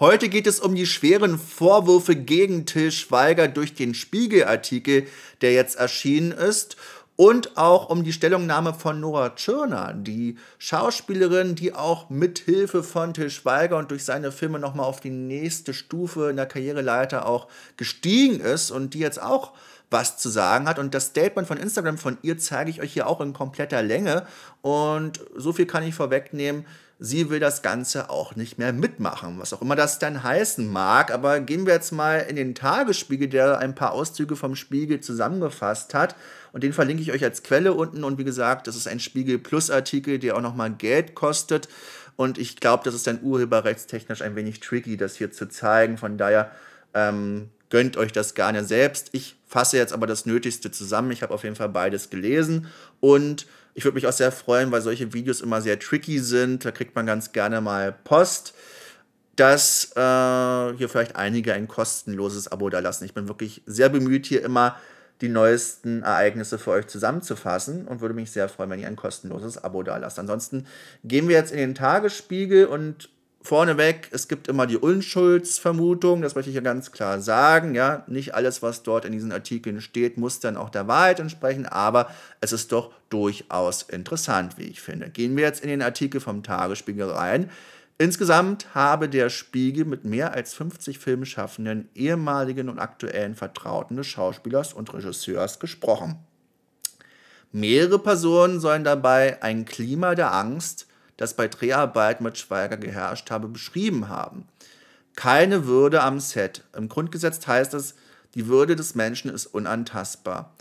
Heute geht es um die schweren Vorwürfe gegen Till Schweiger durch den Spiegel-Artikel, der jetzt erschienen ist. Und auch um die Stellungnahme von Nora Tschirner, die Schauspielerin, die auch mithilfe von Till Schweiger und durch seine Filme nochmal auf die nächste Stufe in der Karriereleiter auch gestiegen ist und die jetzt auch was zu sagen hat. Und das Statement von Instagram von ihr zeige ich euch hier auch in kompletter Länge. Und so viel kann ich vorwegnehmen sie will das Ganze auch nicht mehr mitmachen, was auch immer das dann heißen mag. Aber gehen wir jetzt mal in den Tagesspiegel, der ein paar Auszüge vom Spiegel zusammengefasst hat. Und den verlinke ich euch als Quelle unten. Und wie gesagt, das ist ein Spiegel Plus-Artikel, der auch nochmal Geld kostet. Und ich glaube, das ist dann urheberrechtstechnisch ein wenig tricky, das hier zu zeigen. Von daher ähm, gönnt euch das gerne selbst. Ich fasse jetzt aber das Nötigste zusammen. Ich habe auf jeden Fall beides gelesen und ich würde mich auch sehr freuen, weil solche Videos immer sehr tricky sind. Da kriegt man ganz gerne mal Post, dass äh, hier vielleicht einige ein kostenloses Abo da lassen. Ich bin wirklich sehr bemüht, hier immer die neuesten Ereignisse für euch zusammenzufassen und würde mich sehr freuen, wenn ihr ein kostenloses Abo da lasst. Ansonsten gehen wir jetzt in den Tagesspiegel und vorneweg, es gibt immer die Unschuldsvermutung, das möchte ich ja ganz klar sagen. Ja? Nicht alles, was dort in diesen Artikeln steht, muss dann auch der Wahrheit entsprechen, aber es ist doch durchaus interessant, wie ich finde. Gehen wir jetzt in den Artikel vom Tagesspiegel rein. Insgesamt habe der Spiegel mit mehr als 50 filmschaffenden, ehemaligen und aktuellen Vertrauten des Schauspielers und Regisseurs gesprochen. Mehrere Personen sollen dabei ein Klima der Angst das bei Dreharbeiten mit Schweiger geherrscht habe, beschrieben haben. Keine Würde am Set. Im Grundgesetz heißt es, die Würde des Menschen ist unantastbar.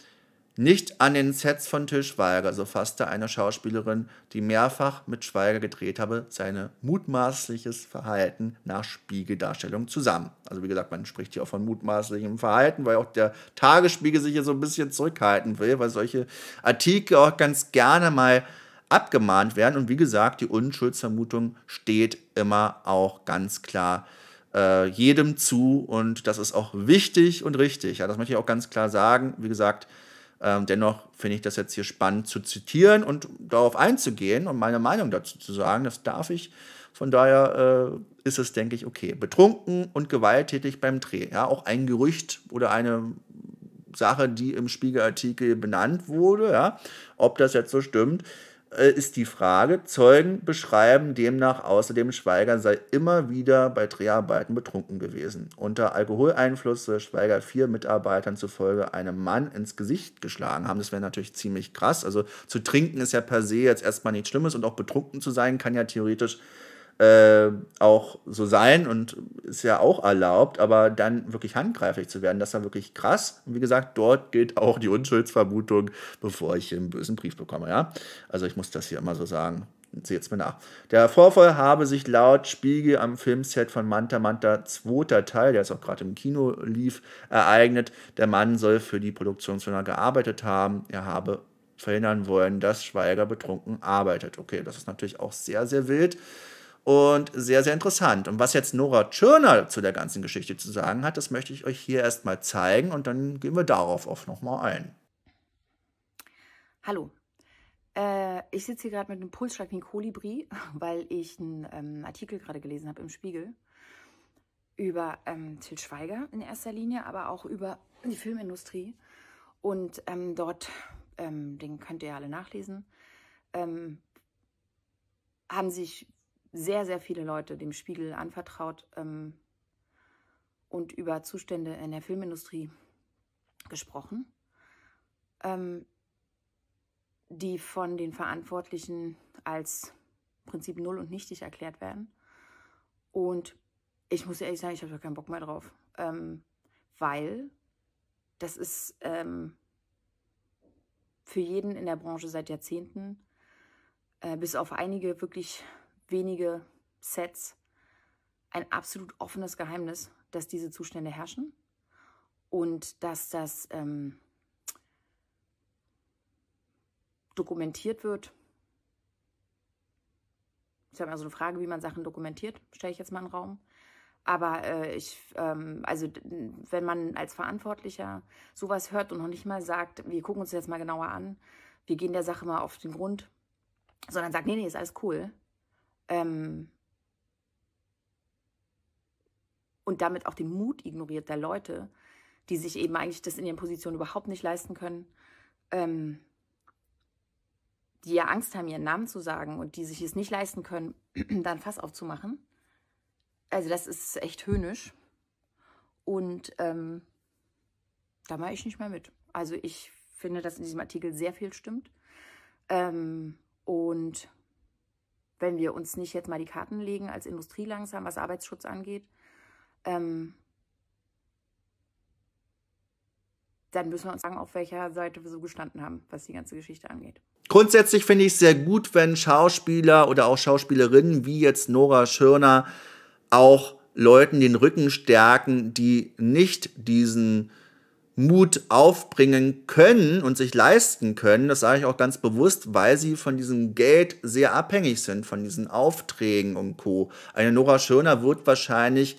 Nicht an den Sets von Till Schweiger, so fasste eine Schauspielerin, die mehrfach mit Schweiger gedreht habe, sein mutmaßliches Verhalten nach Spiegeldarstellung zusammen. Also wie gesagt, man spricht hier auch von mutmaßlichem Verhalten, weil auch der Tagesspiegel sich hier so ein bisschen zurückhalten will, weil solche Artikel auch ganz gerne mal abgemahnt werden. Und wie gesagt, die Unschuldsvermutung steht immer auch ganz klar äh, jedem zu. Und das ist auch wichtig und richtig. Ja, das möchte ich auch ganz klar sagen. Wie gesagt, ähm, dennoch finde ich das jetzt hier spannend zu zitieren und darauf einzugehen und meine Meinung dazu zu sagen. Das darf ich. Von daher äh, ist es, denke ich, okay. Betrunken und gewalttätig beim Dreh. Ja, auch ein Gerücht oder eine Sache, die im Spiegelartikel benannt wurde. Ja, ob das jetzt so stimmt, äh, ist die Frage, Zeugen beschreiben demnach außerdem Schweiger sei immer wieder bei Dreharbeiten betrunken gewesen. Unter Alkoholeinfluss soll Schweiger vier Mitarbeitern zufolge einem Mann ins Gesicht geschlagen haben. Das wäre natürlich ziemlich krass. Also zu trinken ist ja per se jetzt erstmal nichts Schlimmes und auch betrunken zu sein kann ja theoretisch äh, auch so sein und ist ja auch erlaubt, aber dann wirklich handgreiflich zu werden, das war wirklich krass. Und wie gesagt, dort gilt auch die Unschuldsvermutung, bevor ich einen bösen Brief bekomme, ja. Also ich muss das hier immer so sagen. Seht es mir nach. Der Vorfall habe sich laut Spiegel am Filmset von Manta Manta zweiter Teil, der jetzt auch gerade im Kino lief, ereignet. Der Mann soll für die Produktionsfirma gearbeitet haben. Er habe verhindern wollen, dass Schweiger betrunken arbeitet. Okay, das ist natürlich auch sehr, sehr wild und sehr, sehr interessant. Und was jetzt Nora Tschirner zu der ganzen Geschichte zu sagen hat, das möchte ich euch hier erstmal zeigen und dann gehen wir darauf auch nochmal ein. Hallo. Äh, ich sitze hier gerade mit einem Pulsschlag wie ein Kolibri, weil ich einen ähm, Artikel gerade gelesen habe im Spiegel über ähm, Til Schweiger in erster Linie, aber auch über die Filmindustrie. Und ähm, dort, ähm, den könnt ihr alle nachlesen, ähm, haben sich sehr, sehr viele Leute dem Spiegel anvertraut ähm, und über Zustände in der Filmindustrie gesprochen, ähm, die von den Verantwortlichen als Prinzip null und nichtig erklärt werden. Und ich muss ehrlich sagen, ich habe da keinen Bock mehr drauf, ähm, weil das ist ähm, für jeden in der Branche seit Jahrzehnten, äh, bis auf einige wirklich wenige Sets ein absolut offenes Geheimnis, dass diese Zustände herrschen und dass das ähm, dokumentiert wird. Ich habe mal so eine Frage, wie man Sachen dokumentiert, stelle ich jetzt mal in den Raum. Aber äh, ich, ähm, also wenn man als Verantwortlicher sowas hört und noch nicht mal sagt, wir gucken uns das jetzt mal genauer an, wir gehen der Sache mal auf den Grund, sondern sagt, nee, nee, ist alles cool, ähm, und damit auch den Mut ignoriert der Leute, die sich eben eigentlich das in ihren Positionen überhaupt nicht leisten können, ähm, die ja Angst haben, ihren Namen zu sagen und die sich es nicht leisten können, dann Fass aufzumachen. Also das ist echt höhnisch. Und ähm, da mache ich nicht mehr mit. Also ich finde, dass in diesem Artikel sehr viel stimmt. Ähm, und wenn wir uns nicht jetzt mal die Karten legen als Industrie langsam, was Arbeitsschutz angeht, ähm, dann müssen wir uns sagen, auf welcher Seite wir so gestanden haben, was die ganze Geschichte angeht. Grundsätzlich finde ich es sehr gut, wenn Schauspieler oder auch Schauspielerinnen wie jetzt Nora Schirner auch Leuten den Rücken stärken, die nicht diesen Mut aufbringen können und sich leisten können. Das sage ich auch ganz bewusst, weil sie von diesem Geld sehr abhängig sind, von diesen Aufträgen und Co. Eine Nora Schöner wird wahrscheinlich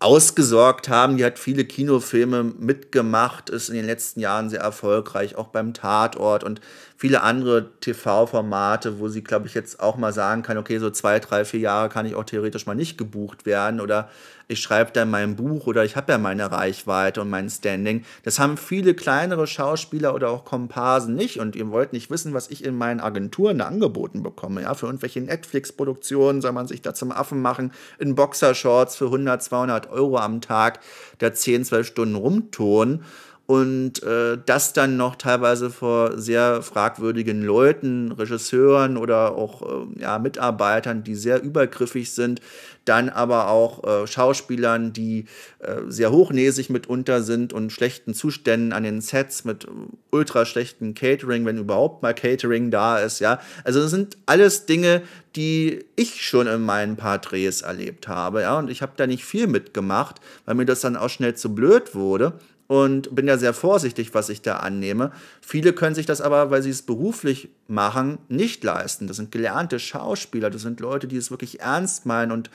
ausgesorgt haben. Die hat viele Kinofilme mitgemacht, ist in den letzten Jahren sehr erfolgreich, auch beim Tatort und viele andere TV-Formate, wo sie, glaube ich, jetzt auch mal sagen kann, okay, so zwei, drei, vier Jahre kann ich auch theoretisch mal nicht gebucht werden oder ich schreibe da mein Buch oder ich habe ja meine Reichweite und mein Standing. Das haben viele kleinere Schauspieler oder auch Komparsen nicht. Und ihr wollt nicht wissen, was ich in meinen Agenturen angeboten bekomme. Ja, für irgendwelche Netflix-Produktionen soll man sich da zum Affen machen, in Boxershorts für 100, 200 Euro am Tag da 10, 12 Stunden rumtun und äh, das dann noch teilweise vor sehr fragwürdigen Leuten, Regisseuren oder auch äh, ja, Mitarbeitern, die sehr übergriffig sind, dann aber auch äh, Schauspielern, die äh, sehr hochnäsig mitunter sind und schlechten Zuständen an den Sets mit ultra schlechten Catering, wenn überhaupt mal Catering da ist, ja. Also das sind alles Dinge, die ich schon in meinen paar Drehs erlebt habe, ja, und ich habe da nicht viel mitgemacht, weil mir das dann auch schnell zu blöd wurde und bin ja sehr vorsichtig, was ich da annehme. Viele können sich das aber, weil sie es beruflich machen, nicht leisten. Das sind gelernte Schauspieler, das sind Leute, die es wirklich ernst meinen und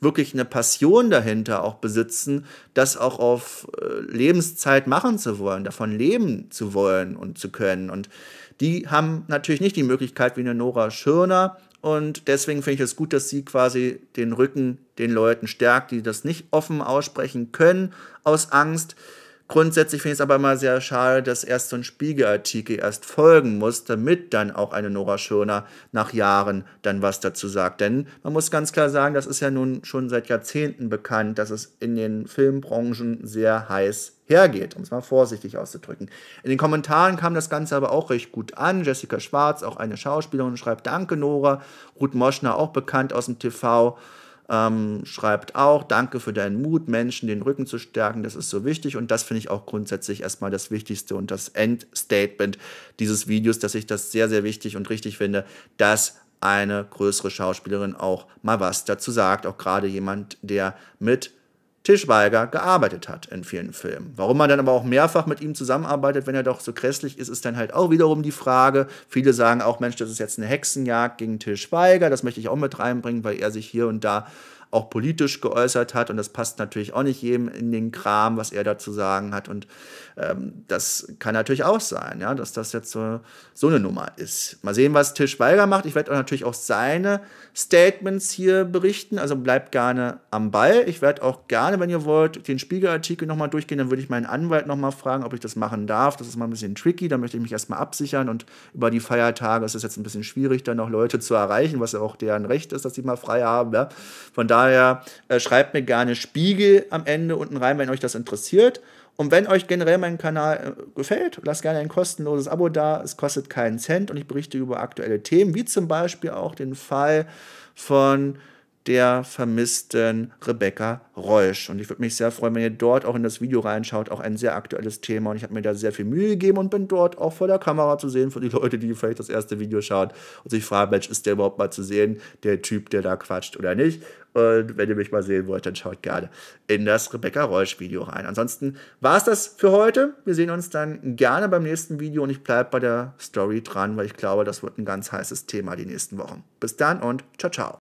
wirklich eine Passion dahinter auch besitzen, das auch auf äh, Lebenszeit machen zu wollen, davon leben zu wollen und zu können. Und die haben natürlich nicht die Möglichkeit wie eine Nora Schirner. Und deswegen finde ich es gut, dass sie quasi den Rücken den Leuten stärkt, die das nicht offen aussprechen können aus Angst. Grundsätzlich finde ich es aber immer sehr schade, dass erst so ein Spiegelartikel erst folgen muss, damit dann auch eine Nora Schirner nach Jahren dann was dazu sagt. Denn man muss ganz klar sagen, das ist ja nun schon seit Jahrzehnten bekannt, dass es in den Filmbranchen sehr heiß hergeht, um es mal vorsichtig auszudrücken. In den Kommentaren kam das Ganze aber auch recht gut an. Jessica Schwarz, auch eine Schauspielerin, schreibt Danke Nora. Ruth Moschner, auch bekannt aus dem TV ähm, schreibt auch, danke für deinen Mut, Menschen den Rücken zu stärken, das ist so wichtig und das finde ich auch grundsätzlich erstmal das Wichtigste und das Endstatement dieses Videos, dass ich das sehr, sehr wichtig und richtig finde, dass eine größere Schauspielerin auch mal was dazu sagt, auch gerade jemand, der mit Tischweiger gearbeitet hat in vielen Filmen. Warum man dann aber auch mehrfach mit ihm zusammenarbeitet, wenn er doch so grässlich ist, ist dann halt auch wiederum die Frage. Viele sagen auch, Mensch, das ist jetzt eine Hexenjagd gegen Tischweiger, das möchte ich auch mit reinbringen, weil er sich hier und da auch politisch geäußert hat. Und das passt natürlich auch nicht jedem in den Kram, was er da zu sagen hat. Und ähm, das kann natürlich auch sein, ja, dass das jetzt so, so eine Nummer ist. Mal sehen, was Tisch Weiger macht. Ich werde natürlich auch seine Statements hier berichten. Also bleibt gerne am Ball. Ich werde auch gerne, wenn ihr wollt, den Spiegelartikel nochmal durchgehen. Dann würde ich meinen Anwalt nochmal fragen, ob ich das machen darf. Das ist mal ein bisschen tricky. Da möchte ich mich erstmal absichern. Und über die Feiertage ist es jetzt ein bisschen schwierig, dann noch Leute zu erreichen, was ja auch deren Recht ist, dass sie mal frei haben. Ja. Von daher daher äh, schreibt mir gerne Spiegel am Ende unten rein, wenn euch das interessiert. Und wenn euch generell mein Kanal äh, gefällt, lasst gerne ein kostenloses Abo da. Es kostet keinen Cent und ich berichte über aktuelle Themen, wie zum Beispiel auch den Fall von der vermissten Rebecca Reusch. Und ich würde mich sehr freuen, wenn ihr dort auch in das Video reinschaut. Auch ein sehr aktuelles Thema. Und ich habe mir da sehr viel Mühe gegeben und bin dort auch vor der Kamera zu sehen für die Leute, die vielleicht das erste Video schauen und sich fragen, Mensch, ist der überhaupt mal zu sehen, der Typ, der da quatscht oder nicht? Und wenn ihr mich mal sehen wollt, dann schaut gerne in das Rebecca Reusch Video rein. Ansonsten war es das für heute. Wir sehen uns dann gerne beim nächsten Video und ich bleibe bei der Story dran, weil ich glaube, das wird ein ganz heißes Thema die nächsten Wochen. Bis dann und ciao, ciao.